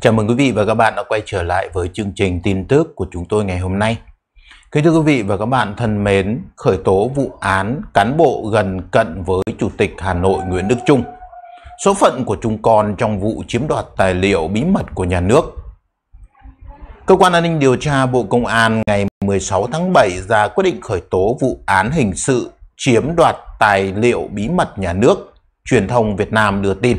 Chào mừng quý vị và các bạn đã quay trở lại với chương trình tin tức của chúng tôi ngày hôm nay. Kính thưa quý vị và các bạn thân mến, khởi tố vụ án cán bộ gần cận với Chủ tịch Hà Nội Nguyễn Đức Trung. Số phận của chúng con trong vụ chiếm đoạt tài liệu bí mật của nhà nước. Cơ quan an ninh điều tra Bộ Công an ngày 16 tháng 7 ra quyết định khởi tố vụ án hình sự chiếm đoạt tài liệu bí mật nhà nước, truyền thông Việt Nam đưa tin.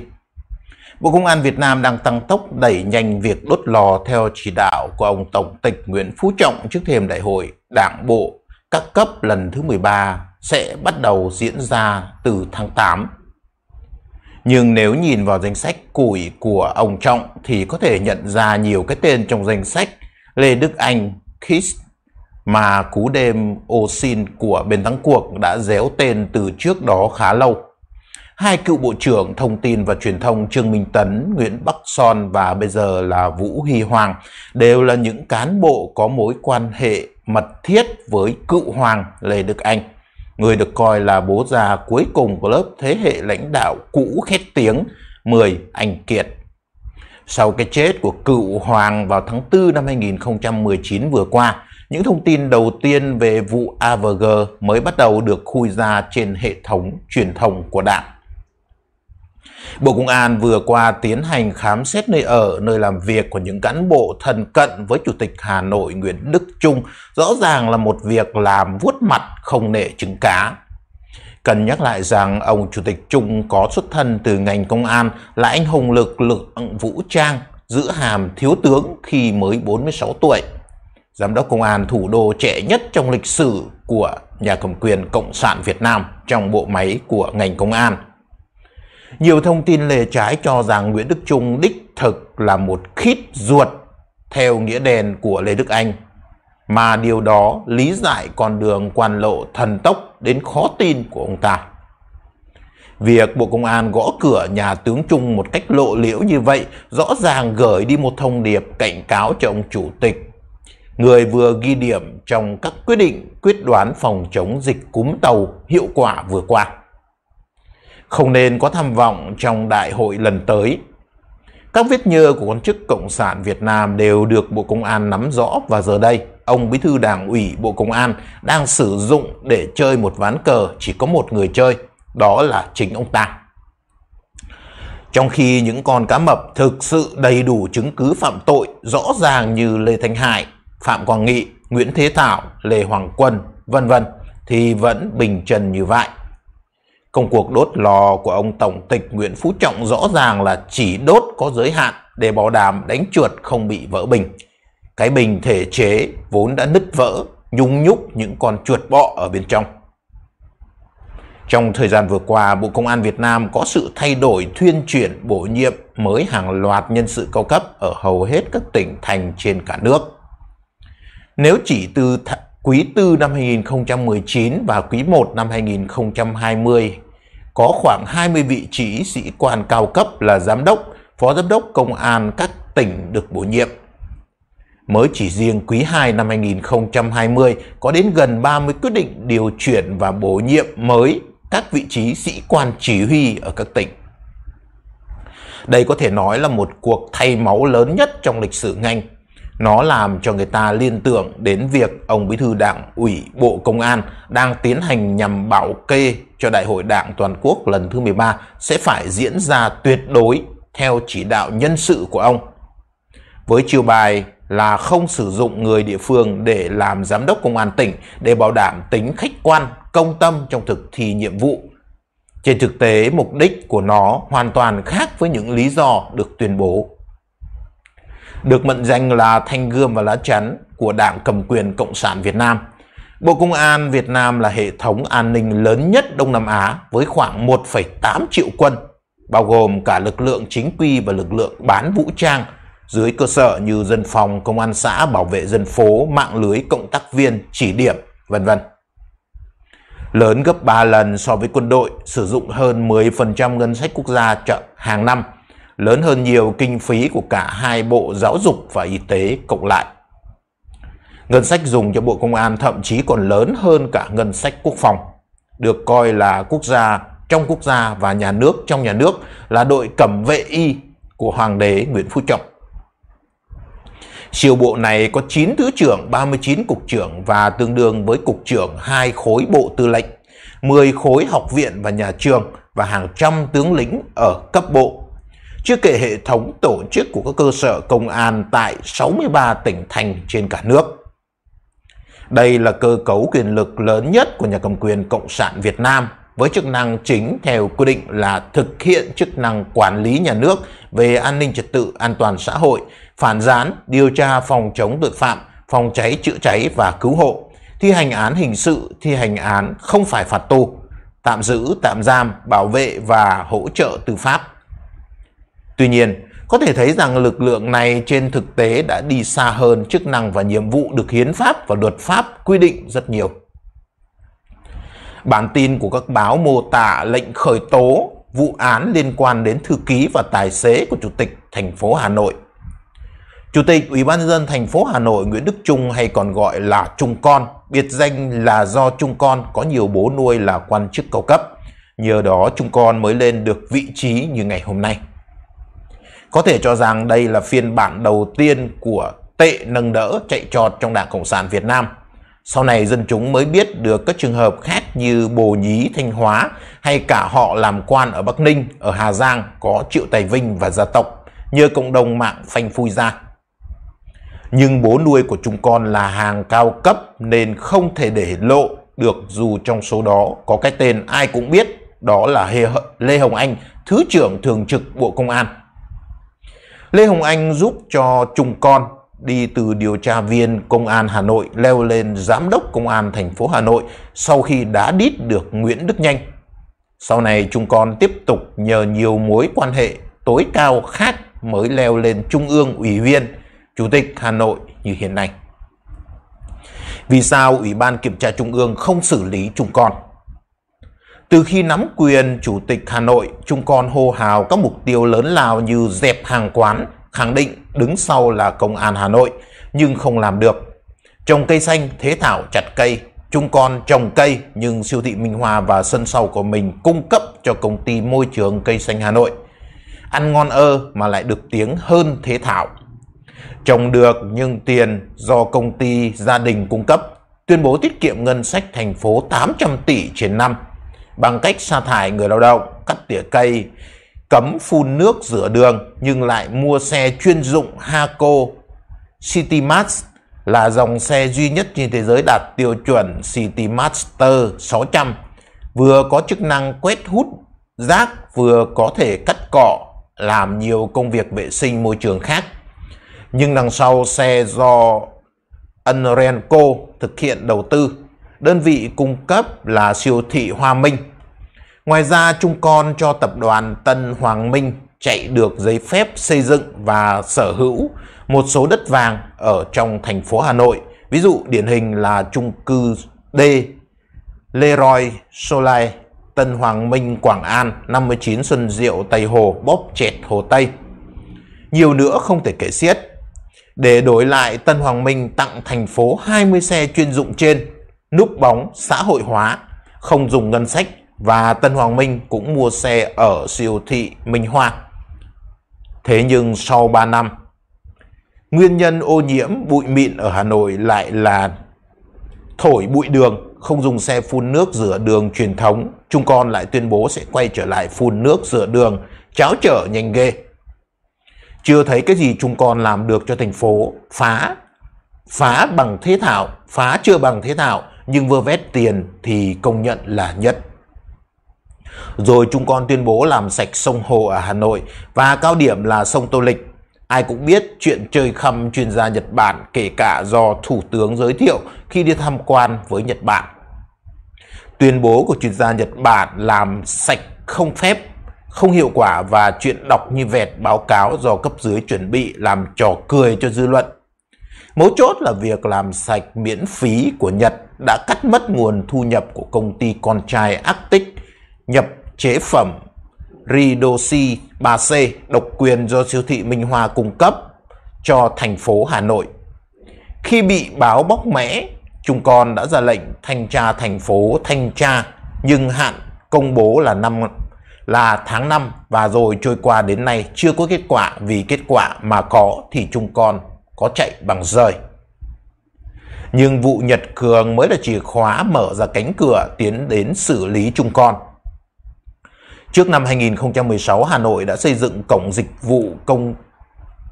Bộ Công an Việt Nam đang tăng tốc đẩy nhanh việc đốt lò theo chỉ đạo của ông Tổng tịch Nguyễn Phú Trọng trước thềm đại hội Đảng Bộ các cấp lần thứ 13 sẽ bắt đầu diễn ra từ tháng 8. Nhưng nếu nhìn vào danh sách củi của ông Trọng thì có thể nhận ra nhiều cái tên trong danh sách Lê Đức Anh, Kiss mà cú đêm ô xin của bên thắng cuộc đã déo tên từ trước đó khá lâu hai cựu Bộ trưởng Thông tin và Truyền thông Trương Minh Tấn, Nguyễn Bắc Son và bây giờ là Vũ Hy Hoàng đều là những cán bộ có mối quan hệ mật thiết với cựu Hoàng Lê Đức Anh, người được coi là bố già cuối cùng của lớp thế hệ lãnh đạo cũ khét tiếng 10 Anh Kiệt. Sau cái chết của cựu Hoàng vào tháng 4 năm 2019 vừa qua, những thông tin đầu tiên về vụ AVG mới bắt đầu được khui ra trên hệ thống truyền thông của đảng. Bộ Công an vừa qua tiến hành khám xét nơi ở, nơi làm việc của những cán bộ thân cận với Chủ tịch Hà Nội Nguyễn Đức Trung, rõ ràng là một việc làm vuốt mặt không nể chứng cá. Cần nhắc lại rằng ông Chủ tịch Trung có xuất thân từ ngành công an là anh hùng lực lượng vũ trang, giữ hàm thiếu tướng khi mới 46 tuổi. Giám đốc Công an thủ đô trẻ nhất trong lịch sử của nhà cầm quyền Cộng sản Việt Nam trong bộ máy của ngành công an. Nhiều thông tin lề trái cho rằng Nguyễn Đức Trung đích thực là một khít ruột theo nghĩa đen của Lê Đức Anh. Mà điều đó lý giải con đường quan lộ thần tốc đến khó tin của ông ta. Việc Bộ Công an gõ cửa nhà tướng Trung một cách lộ liễu như vậy rõ ràng gửi đi một thông điệp cảnh cáo cho ông Chủ tịch. Người vừa ghi điểm trong các quyết định quyết đoán phòng chống dịch cúm tàu hiệu quả vừa qua không nên có tham vọng trong đại hội lần tới. Các vết nhơ của quan chức Cộng sản Việt Nam đều được Bộ Công an nắm rõ và giờ đây, ông Bí thư Đảng ủy Bộ Công an đang sử dụng để chơi một ván cờ chỉ có một người chơi, đó là chính ông ta. Trong khi những con cá mập thực sự đầy đủ chứng cứ phạm tội rõ ràng như Lê Thanh Hải, Phạm Quang Nghị, Nguyễn Thế Thảo, Lê Hoàng Quân, vân vân thì vẫn bình trần như vậy. Công cuộc đốt lò của ông Tổng tịch Nguyễn Phú Trọng rõ ràng là chỉ đốt có giới hạn để bảo đảm đánh chuột không bị vỡ bình. Cái bình thể chế vốn đã nứt vỡ, nhung nhúc những con chuột bọ ở bên trong. Trong thời gian vừa qua, Bộ Công an Việt Nam có sự thay đổi thuyên chuyển bổ nhiệm mới hàng loạt nhân sự cao cấp ở hầu hết các tỉnh thành trên cả nước. Nếu chỉ từ quý 4 năm 2019 và quý 1 năm 2020 có khoảng 20 vị trí sĩ quan cao cấp là giám đốc, phó giám đốc công an các tỉnh được bổ nhiệm. Mới chỉ riêng quý 2 năm 2020 có đến gần 30 quyết định điều chuyển và bổ nhiệm mới các vị trí sĩ quan chỉ huy ở các tỉnh. Đây có thể nói là một cuộc thay máu lớn nhất trong lịch sử ngành nó làm cho người ta liên tưởng đến việc ông Bí thư Đảng ủy Bộ Công an đang tiến hành nhằm bảo kê cho Đại hội Đảng Toàn quốc lần thứ 13 sẽ phải diễn ra tuyệt đối theo chỉ đạo nhân sự của ông. Với chiêu bài là không sử dụng người địa phương để làm giám đốc công an tỉnh để bảo đảm tính khách quan, công tâm trong thực thi nhiệm vụ. Trên thực tế, mục đích của nó hoàn toàn khác với những lý do được tuyên bố được mệnh danh là thanh gươm và lá chắn của Đảng cầm quyền Cộng sản Việt Nam. Bộ Công an Việt Nam là hệ thống an ninh lớn nhất Đông Nam Á với khoảng 1,8 triệu quân, bao gồm cả lực lượng chính quy và lực lượng bán vũ trang dưới cơ sở như dân phòng, công an xã, bảo vệ dân phố, mạng lưới cộng tác viên, chỉ điểm, vân vân. Lớn gấp 3 lần so với quân đội, sử dụng hơn 10% ngân sách quốc gia chậm hàng năm – lớn hơn nhiều kinh phí của cả hai bộ giáo dục và y tế cộng lại. Ngân sách dùng cho Bộ Công an thậm chí còn lớn hơn cả ngân sách quốc phòng, được coi là quốc gia trong quốc gia và nhà nước trong nhà nước là đội cẩm vệ y của Hoàng đế Nguyễn Phú Trọng. Siêu bộ này có 9 thứ trưởng, 39 cục trưởng và tương đương với cục trưởng hai khối bộ tư lệnh, 10 khối học viện và nhà trường và hàng trăm tướng lĩnh ở cấp bộ chưa kể hệ thống tổ chức của các cơ sở công an tại 63 tỉnh thành trên cả nước. Đây là cơ cấu quyền lực lớn nhất của nhà cầm quyền Cộng sản Việt Nam với chức năng chính theo quy định là thực hiện chức năng quản lý nhà nước về an ninh trật tự, an toàn xã hội, phản gián, điều tra phòng chống tội phạm, phòng cháy, chữa cháy và cứu hộ, thi hành án hình sự, thi hành án không phải phạt tù, tạm giữ, tạm giam, bảo vệ và hỗ trợ tư pháp. Tuy nhiên, có thể thấy rằng lực lượng này trên thực tế đã đi xa hơn chức năng và nhiệm vụ được hiến pháp và luật pháp quy định rất nhiều. Bản tin của các báo mô tả lệnh khởi tố vụ án liên quan đến thư ký và tài xế của Chủ tịch thành phố Hà Nội. Chủ tịch Ủy ban dân thành phố Hà Nội Nguyễn Đức Trung hay còn gọi là Trung Con, biệt danh là do Trung Con có nhiều bố nuôi là quan chức cao cấp. Nhờ đó Trung Con mới lên được vị trí như ngày hôm nay. Có thể cho rằng đây là phiên bản đầu tiên của tệ nâng đỡ chạy trọt trong Đảng Cộng sản Việt Nam. Sau này dân chúng mới biết được các trường hợp khác như Bồ Nhí, Thanh Hóa hay cả họ làm quan ở Bắc Ninh, ở Hà Giang có triệu tài vinh và gia tộc như cộng đồng mạng phanh phui ra. Nhưng bố nuôi của chúng con là hàng cao cấp nên không thể để lộ được dù trong số đó có cái tên ai cũng biết đó là Lê Hồng Anh, Thứ trưởng Thường trực Bộ Công an. Lê Hồng Anh giúp cho Trung Con đi từ điều tra viên công an Hà Nội leo lên giám đốc công an thành phố Hà Nội sau khi đã đít được Nguyễn Đức Nhanh. Sau này Trung Con tiếp tục nhờ nhiều mối quan hệ tối cao khác mới leo lên Trung ương ủy viên, Chủ tịch Hà Nội như hiện nay. Vì sao Ủy ban Kiểm tra Trung ương không xử lý Trung Con? Từ khi nắm quyền Chủ tịch Hà Nội, chúng con hô hào các mục tiêu lớn lao như dẹp hàng quán, khẳng định đứng sau là Công an Hà Nội, nhưng không làm được. Trồng cây xanh, thế thảo chặt cây, chúng con trồng cây nhưng siêu thị Minh Hòa và sân sau của mình cung cấp cho công ty môi trường cây xanh Hà Nội. Ăn ngon ơ mà lại được tiếng hơn thế thảo. Trồng được nhưng tiền do công ty gia đình cung cấp tuyên bố tiết kiệm ngân sách thành phố 800 tỷ trên năm bằng cách sa thải người lao động, cắt tỉa cây, cấm phun nước rửa đường nhưng lại mua xe chuyên dụng Haco City Max là dòng xe duy nhất trên thế giới đạt tiêu chuẩn City Master 600, vừa có chức năng quét hút rác vừa có thể cắt cỏ làm nhiều công việc vệ sinh môi trường khác. Nhưng đằng sau xe do Unrenco thực hiện đầu tư đơn vị cung cấp là siêu thị Hoa Minh. Ngoài ra, Trung Con cho tập đoàn Tân Hoàng Minh chạy được giấy phép xây dựng và sở hữu một số đất vàng ở trong thành phố Hà Nội. Ví dụ điển hình là chung cư D Leroy Solai Tân Hoàng Minh Quảng An 59 Xuân Diệu Tây Hồ Bóp Chẹt Hồ Tây. Nhiều nữa không thể kể xiết. Để đổi lại Tân Hoàng Minh tặng thành phố 20 xe chuyên dụng trên núp bóng xã hội hóa, không dùng ngân sách và Tân Hoàng Minh cũng mua xe ở siêu thị Minh Hoa. Thế nhưng sau 3 năm, nguyên nhân ô nhiễm bụi mịn ở Hà Nội lại là thổi bụi đường, không dùng xe phun nước rửa đường truyền thống. Trung con lại tuyên bố sẽ quay trở lại phun nước rửa đường, cháo trở nhanh ghê. Chưa thấy cái gì trung con làm được cho thành phố, phá, phá bằng thế thảo, phá chưa bằng thế thảo, nhưng vơ vét tiền thì công nhận là nhất. Rồi chúng con tuyên bố làm sạch sông Hồ ở Hà Nội và cao điểm là sông Tô Lịch. Ai cũng biết chuyện chơi khăm chuyên gia Nhật Bản kể cả do Thủ tướng giới thiệu khi đi tham quan với Nhật Bản. Tuyên bố của chuyên gia Nhật Bản làm sạch không phép, không hiệu quả và chuyện đọc như vẹt báo cáo do cấp dưới chuẩn bị làm trò cười cho dư luận Mấu chốt là việc làm sạch miễn phí của Nhật đã cắt mất nguồn thu nhập của công ty con trai Arctic nhập chế phẩm Ridosi 3C độc quyền do siêu thị Minh Hoa cung cấp cho thành phố Hà Nội. Khi bị báo bóc mẽ, chúng con đã ra lệnh thanh tra thành phố thanh tra nhưng hạn công bố là năm là tháng 5 và rồi trôi qua đến nay chưa có kết quả vì kết quả mà có thì chúng con có chạy bằng rời. Nhưng vụ Nhật Cường mới là chìa khóa mở ra cánh cửa tiến đến xử lý chung con. Trước năm 2016, Hà Nội đã xây dựng cổng dịch vụ công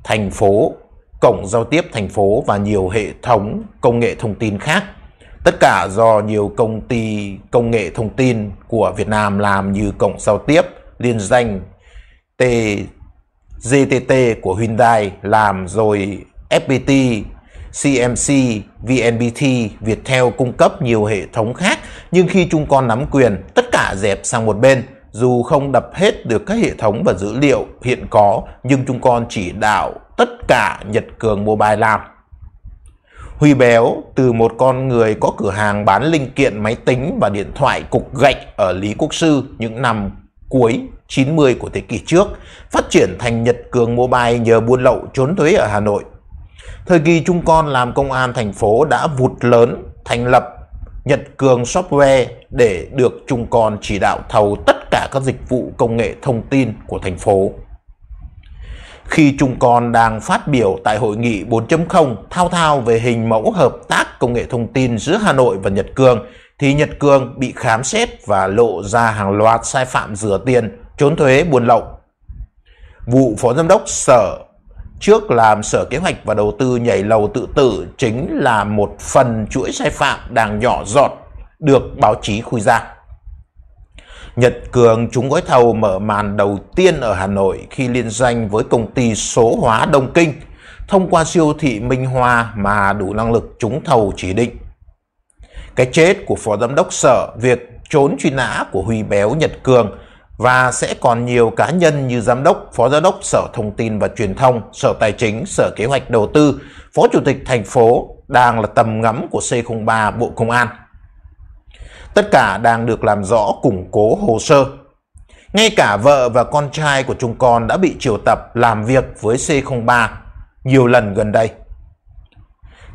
thành phố, cổng giao tiếp thành phố và nhiều hệ thống công nghệ thông tin khác. Tất cả do nhiều công ty công nghệ thông tin của Việt Nam làm như cổng giao tiếp, liên danh, T, GTT của Hyundai làm rồi FPT, CMC, vnbt, Viettel cung cấp nhiều hệ thống khác nhưng khi chúng con nắm quyền, tất cả dẹp sang một bên. Dù không đập hết được các hệ thống và dữ liệu hiện có nhưng chúng con chỉ đạo tất cả Nhật Cường Mobile làm. Huy Béo từ một con người có cửa hàng bán linh kiện máy tính và điện thoại cục gạch ở Lý Quốc Sư những năm cuối 90 của thế kỷ trước, phát triển thành Nhật Cường Mobile nhờ buôn lậu trốn thuế ở Hà Nội. Thời kỳ chúng con làm công an thành phố đã vụt lớn, thành lập Nhật Cường Software để được chúng con chỉ đạo thầu tất cả các dịch vụ công nghệ thông tin của thành phố. Khi chúng con đang phát biểu tại hội nghị 4.0 thao thao về hình mẫu hợp tác công nghệ thông tin giữa Hà Nội và Nhật Cường, thì Nhật Cường bị khám xét và lộ ra hàng loạt sai phạm rửa tiền, trốn thuế, buôn lậu. Vụ Phó Giám đốc Sở Trước làm Sở Kế hoạch và Đầu tư nhảy lầu tự tử chính là một phần chuỗi sai phạm đang nhỏ giọt được báo chí khui ra. Nhật Cường trúng gói thầu mở màn đầu tiên ở Hà Nội khi liên danh với công ty số hóa Đông Kinh thông qua siêu thị Minh Hoa mà đủ năng lực trúng thầu chỉ định. Cái chết của Phó Giám đốc Sở, việc trốn truy nã của Huy Béo Nhật Cường và sẽ còn nhiều cá nhân như Giám đốc, Phó Giám đốc Sở Thông tin và Truyền thông, Sở Tài chính, Sở Kế hoạch Đầu tư, Phó Chủ tịch thành phố đang là tầm ngắm của C03 Bộ Công an. Tất cả đang được làm rõ củng cố hồ sơ. Ngay cả vợ và con trai của chúng con đã bị triệu tập làm việc với C03 nhiều lần gần đây.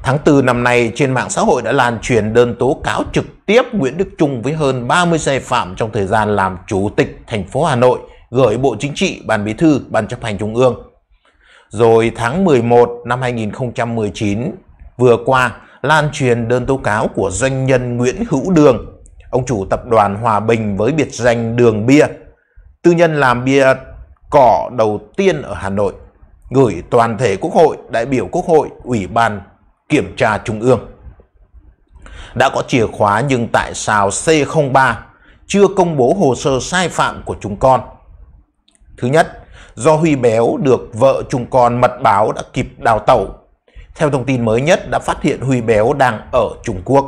Tháng 4 năm nay, trên mạng xã hội đã lan truyền đơn tố cáo trực tiếp Nguyễn Đức Trung với hơn 30 sai phạm trong thời gian làm chủ tịch thành phố Hà Nội, gửi Bộ Chính trị, Ban Bí thư, Ban chấp hành Trung ương. Rồi tháng 11 năm 2019 vừa qua, lan truyền đơn tố cáo của doanh nhân Nguyễn Hữu Đường, ông chủ tập đoàn Hòa Bình với biệt danh Đường Bia, tư nhân làm bia cỏ đầu tiên ở Hà Nội, gửi toàn thể Quốc hội, đại biểu Quốc hội, Ủy ban Kiểm tra Trung ương. Đã có chìa khóa nhưng tại sao C03 chưa công bố hồ sơ sai phạm của chúng con? Thứ nhất, do Huy Béo được vợ chúng con mật báo đã kịp đào tẩu. Theo thông tin mới nhất đã phát hiện Huy Béo đang ở Trung Quốc.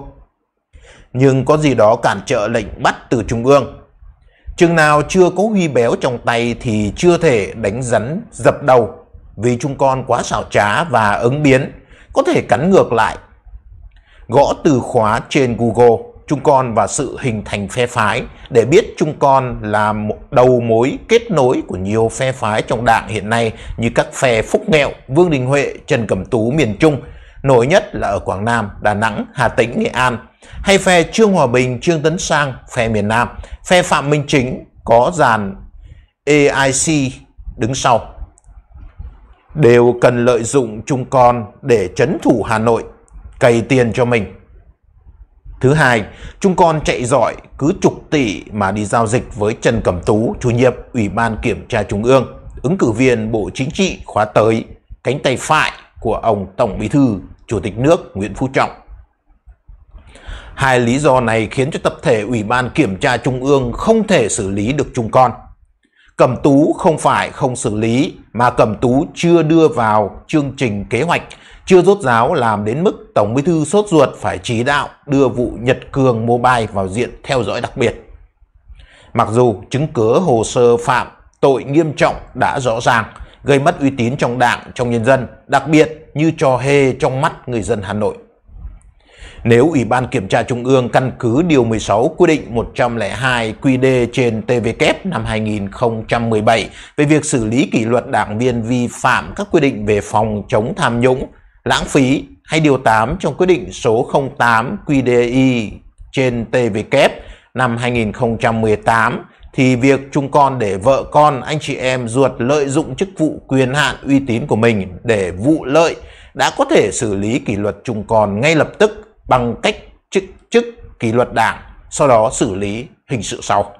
Nhưng có gì đó cản trở lệnh bắt từ Trung ương. Chừng nào chưa có Huy Béo trong tay thì chưa thể đánh rắn dập đầu vì chúng con quá xảo trá và ứng biến có thể cắn ngược lại. Gõ từ khóa trên Google Trung Con và sự hình thành phe phái để biết Trung Con là một đầu mối kết nối của nhiều phe phái trong đảng hiện nay như các phe Phúc Nghẹo, Vương Đình Huệ, Trần Cẩm Tú miền Trung, nổi nhất là ở Quảng Nam, Đà Nẵng, Hà Tĩnh, Nghệ An, hay phe Trương Hòa Bình, Trương Tấn Sang, phe miền Nam, phe Phạm Minh Chính có dàn AIC đứng sau đều cần lợi dụng chung con để chấn thủ Hà Nội, cày tiền cho mình. Thứ hai, chúng con chạy giỏi cứ chục tỷ mà đi giao dịch với Trần Cẩm Tú, chủ nhiệm Ủy ban Kiểm tra Trung ương, ứng cử viên Bộ Chính trị khóa tới, cánh tay phải của ông Tổng Bí Thư, Chủ tịch nước Nguyễn Phú Trọng. Hai lý do này khiến cho tập thể Ủy ban Kiểm tra Trung ương không thể xử lý được chúng con. Cẩm tú không phải không xử lý, mà Cẩm tú chưa đưa vào chương trình kế hoạch, chưa rốt ráo làm đến mức Tổng Bí thư sốt ruột phải chỉ đạo đưa vụ Nhật Cường Mobile vào diện theo dõi đặc biệt. Mặc dù chứng cứ hồ sơ phạm tội nghiêm trọng đã rõ ràng, gây mất uy tín trong đảng, trong nhân dân, đặc biệt như trò hề trong mắt người dân Hà Nội nếu Ủy ban Kiểm tra Trung ương căn cứ Điều 16 quy định 102 QD trên TVK e năm 2017 về việc xử lý kỷ luật đảng viên vi phạm các quy định về phòng chống tham nhũng, lãng phí hay Điều 8 trong quyết định số 08 QDI trên TVK e năm 2018 thì việc chúng con để vợ con, anh chị em ruột lợi dụng chức vụ quyền hạn uy tín của mình để vụ lợi đã có thể xử lý kỷ luật chúng con ngay lập tức bằng cách chức chức kỷ luật đảng, sau đó xử lý hình sự sau.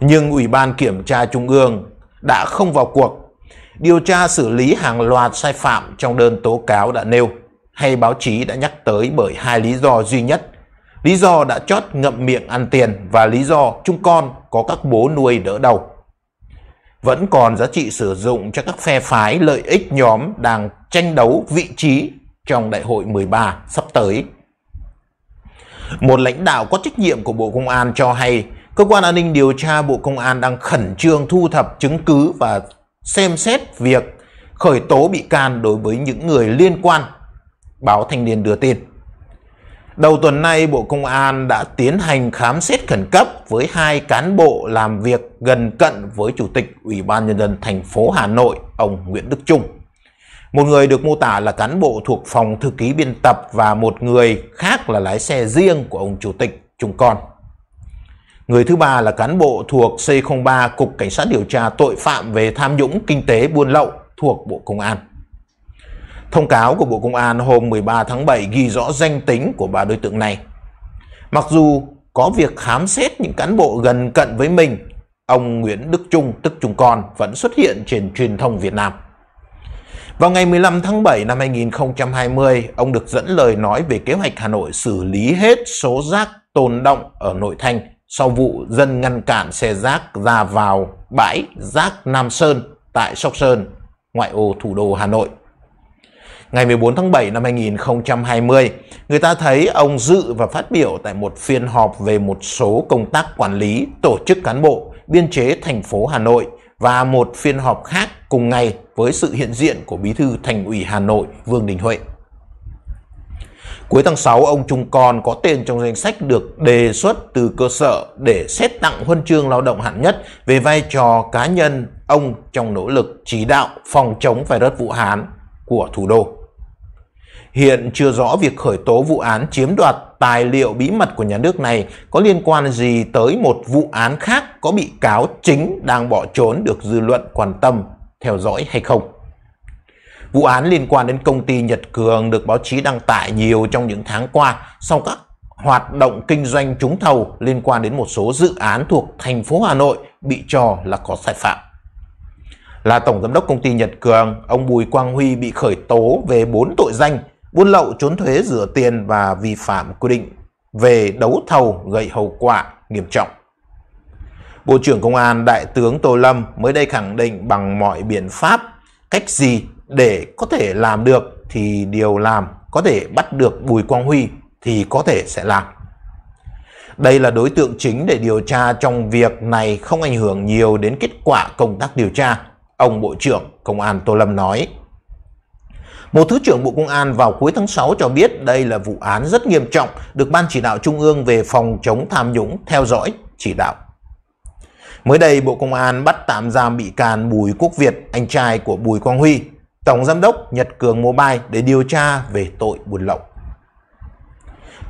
Nhưng Ủy ban Kiểm tra Trung ương đã không vào cuộc, điều tra xử lý hàng loạt sai phạm trong đơn tố cáo đã nêu hay báo chí đã nhắc tới bởi hai lý do duy nhất. Lý do đã chót ngậm miệng ăn tiền và lý do chúng con có các bố nuôi đỡ đầu. Vẫn còn giá trị sử dụng cho các phe phái lợi ích nhóm đang tranh đấu vị trí trong đại hội 13 sắp tới. Một lãnh đạo có trách nhiệm của Bộ Công an cho hay, cơ quan an ninh điều tra Bộ Công an đang khẩn trương thu thập chứng cứ và xem xét việc khởi tố bị can đối với những người liên quan, báo Thanh niên đưa tin. Đầu tuần nay, Bộ Công an đã tiến hành khám xét khẩn cấp với hai cán bộ làm việc gần cận với Chủ tịch Ủy ban Nhân dân thành phố Hà Nội, ông Nguyễn Đức Trung. Một người được mô tả là cán bộ thuộc phòng thư ký biên tập và một người khác là lái xe riêng của ông chủ tịch Trung Con. Người thứ ba là cán bộ thuộc C03 Cục Cảnh sát điều tra tội phạm về tham nhũng kinh tế buôn lậu thuộc Bộ Công an. Thông cáo của Bộ Công an hôm 13 tháng 7 ghi rõ danh tính của ba đối tượng này. Mặc dù có việc khám xét những cán bộ gần cận với mình, ông Nguyễn Đức Trung tức Trung Con vẫn xuất hiện trên truyền thông Việt Nam. Vào ngày 15 tháng 7 năm 2020, ông được dẫn lời nói về kế hoạch Hà Nội xử lý hết số rác tồn động ở nội thành sau vụ dân ngăn cản xe rác ra vào bãi rác Nam Sơn tại Sóc Sơn, ngoại ô thủ đô Hà Nội. Ngày 14 tháng 7 năm 2020, người ta thấy ông dự và phát biểu tại một phiên họp về một số công tác quản lý, tổ chức cán bộ, biên chế thành phố Hà Nội và một phiên họp khác cùng ngày với sự hiện diện của Bí thư Thành ủy Hà Nội Vương Đình Huệ. Cuối tháng 6, ông Trung Con có tên trong danh sách được đề xuất từ cơ sở để xét tặng huân chương lao động hạng nhất về vai trò cá nhân ông trong nỗ lực chỉ đạo phòng chống virus Vũ Hán của thủ đô. Hiện chưa rõ việc khởi tố vụ án chiếm đoạt tài liệu bí mật của nhà nước này có liên quan gì tới một vụ án khác có bị cáo chính đang bỏ trốn được dư luận quan tâm theo dõi hay không. Vụ án liên quan đến công ty Nhật Cường được báo chí đăng tải nhiều trong những tháng qua sau các hoạt động kinh doanh trúng thầu liên quan đến một số dự án thuộc thành phố Hà Nội bị cho là có sai phạm. Là Tổng Giám đốc Công ty Nhật Cường, ông Bùi Quang Huy bị khởi tố về 4 tội danh buôn lậu, trốn thuế, rửa tiền và vi phạm quy định về đấu thầu gây hậu quả nghiêm trọng. Bộ trưởng Công an Đại tướng Tô Lâm mới đây khẳng định bằng mọi biện pháp, cách gì để có thể làm được thì điều làm, có thể bắt được Bùi Quang Huy thì có thể sẽ làm. Đây là đối tượng chính để điều tra trong việc này không ảnh hưởng nhiều đến kết quả công tác điều tra, ông Bộ trưởng Công an Tô Lâm nói. Một Thứ trưởng Bộ Công an vào cuối tháng 6 cho biết đây là vụ án rất nghiêm trọng được Ban Chỉ đạo Trung ương về phòng chống tham nhũng theo dõi, chỉ đạo Mới đây, Bộ Công an bắt tạm giam bị can Bùi Quốc Việt, anh trai của Bùi Quang Huy, Tổng Giám đốc Nhật Cường Mobile để điều tra về tội buôn lậu.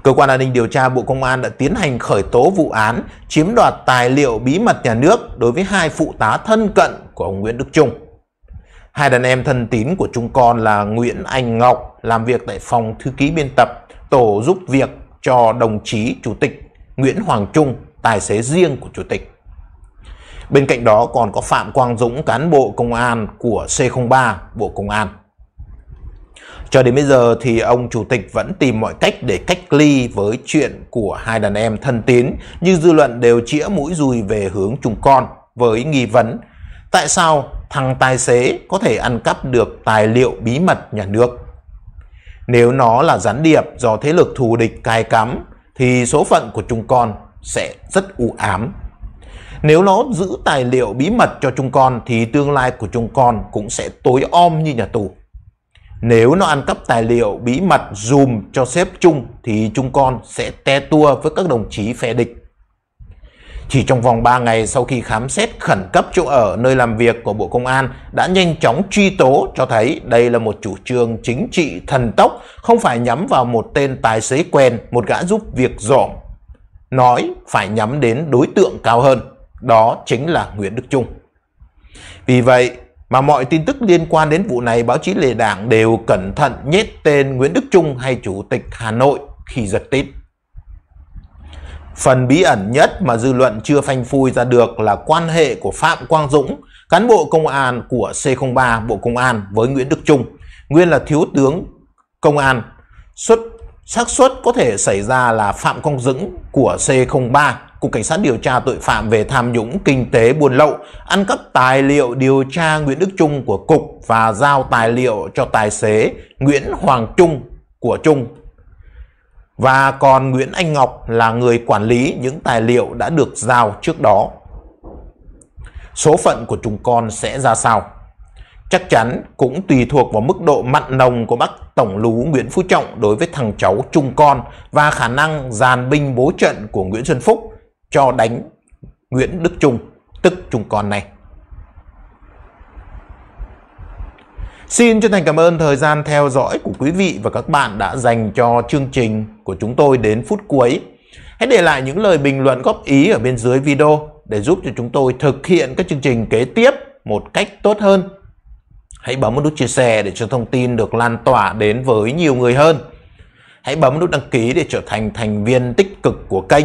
Cơ quan an ninh điều tra Bộ Công an đã tiến hành khởi tố vụ án chiếm đoạt tài liệu bí mật nhà nước đối với hai phụ tá thân cận của ông Nguyễn Đức Trung. Hai đàn em thân tín của chúng con là Nguyễn Anh Ngọc làm việc tại phòng thư ký biên tập, tổ giúp việc cho đồng chí Chủ tịch Nguyễn Hoàng Trung, tài xế riêng của Chủ tịch. Bên cạnh đó còn có Phạm Quang Dũng, cán bộ công an của C03 Bộ Công an. Cho đến bây giờ thì ông chủ tịch vẫn tìm mọi cách để cách ly với chuyện của hai đàn em thân tín, nhưng dư luận đều chĩa mũi dùi về hướng chúng con với nghi vấn tại sao thằng tài xế có thể ăn cắp được tài liệu bí mật nhà nước. Nếu nó là gián điệp do thế lực thù địch cài cắm thì số phận của chúng con sẽ rất u ám nếu nó giữ tài liệu bí mật cho chúng con thì tương lai của chúng con cũng sẽ tối om như nhà tù. Nếu nó ăn cắp tài liệu bí mật dùm cho sếp chung thì chúng con sẽ te tua với các đồng chí phe địch. Chỉ trong vòng 3 ngày sau khi khám xét khẩn cấp chỗ ở nơi làm việc của Bộ Công an đã nhanh chóng truy tố cho thấy đây là một chủ trương chính trị thần tốc không phải nhắm vào một tên tài xế quen, một gã giúp việc dỏm. Nói phải nhắm đến đối tượng cao hơn đó chính là Nguyễn Đức Trung. Vì vậy mà mọi tin tức liên quan đến vụ này báo chí lề đảng đều cẩn thận nhét tên Nguyễn Đức Trung hay Chủ tịch Hà Nội khi giật tít. Phần bí ẩn nhất mà dư luận chưa phanh phui ra được là quan hệ của Phạm Quang Dũng, cán bộ công an của C03 Bộ Công an với Nguyễn Đức Trung, nguyên là thiếu tướng công an. Xuất xác suất có thể xảy ra là Phạm Quang Dũng của C03 Cục Cảnh sát điều tra tội phạm về tham nhũng kinh tế buôn lậu, ăn cắp tài liệu điều tra Nguyễn Đức Trung của Cục và giao tài liệu cho tài xế Nguyễn Hoàng Trung của Trung. Và còn Nguyễn Anh Ngọc là người quản lý những tài liệu đã được giao trước đó. Số phận của chúng con sẽ ra sao? Chắc chắn cũng tùy thuộc vào mức độ mặn nồng của bác Tổng lú Nguyễn Phú Trọng đối với thằng cháu Trung Con và khả năng dàn binh bố trận của Nguyễn Xuân Phúc cho đánh Nguyễn Đức Trung, tức Trung Con này. Xin chân thành cảm ơn thời gian theo dõi của quý vị và các bạn đã dành cho chương trình của chúng tôi đến phút cuối. Hãy để lại những lời bình luận góp ý ở bên dưới video để giúp cho chúng tôi thực hiện các chương trình kế tiếp một cách tốt hơn. Hãy bấm nút chia sẻ để cho thông tin được lan tỏa đến với nhiều người hơn. Hãy bấm nút đăng ký để trở thành thành viên tích cực của kênh